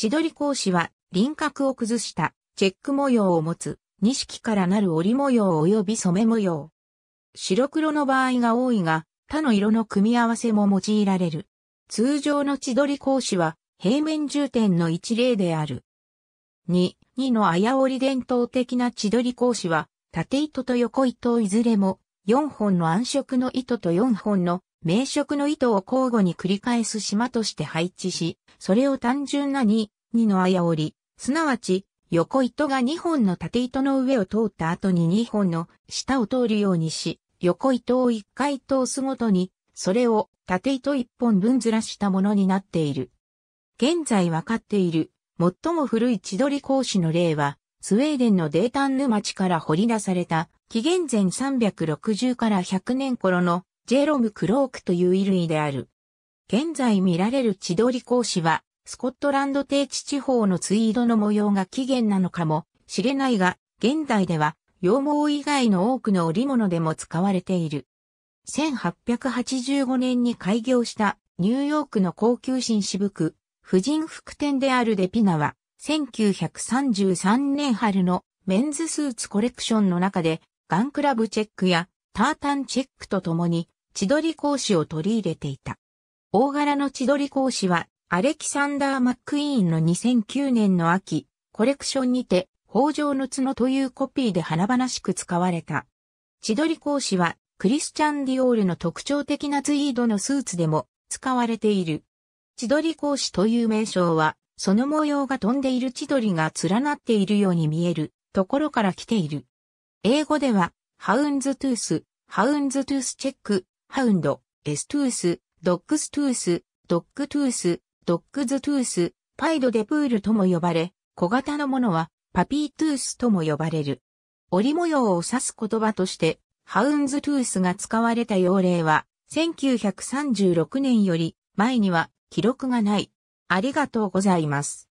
千鳥講師は輪郭を崩したチェック模様を持つ錦からなる織模様及び染め模様。白黒の場合が多いが他の色の組み合わせも用いられる。通常の千鳥講師は平面重点の一例である。2、2の綾織伝統的な千鳥講師は縦糸と横糸をいずれも4本の暗色の糸と4本の名色の糸を交互に繰り返す島として配置し、それを単純な2、2のおり、すなわち、横糸が2本の縦糸の上を通った後に2本の下を通るようにし、横糸を1回通すごとに、それを縦糸1本分ずらしたものになっている。現在わかっている、最も古い千鳥講師の例は、スウェーデンのデータンヌ町から掘り出された、紀元前360から100年頃のジェロム・クロークという衣類である。現在見られる千鳥講師は、スコットランド低地地方のツイードの模様が起源なのかもしれないが、現代では羊毛以外の多くの織物でも使われている。1885年に開業したニューヨークの高級紳士服、婦人服店であるデピナは、1933年春のメンズスーツコレクションの中で、ガンクラブチェックやタータンチェックとともに千鳥講師を取り入れていた。大柄の千鳥講師は、アレキサンダー・マックイーンの2009年の秋、コレクションにて、北条の角というコピーで華々しく使われた。千鳥講師は、クリスチャン・ディオールの特徴的なツイードのスーツでも使われている。千鳥講師という名称は、その模様が飛んでいる千鳥が連なっているように見えるところから来ている。英語では、ハウンズトゥース、ハウンズトゥースチェックハウンド、エストゥース、ドッグストゥース、ドッグトゥース、ドッグズトゥース、パイドデプールとも呼ばれ、小型のものはパピートゥースとも呼ばれる。折模様を指す言葉として、ハウンズトゥースが使われた用例は、1936年より前には記録がない。ありがとうございます。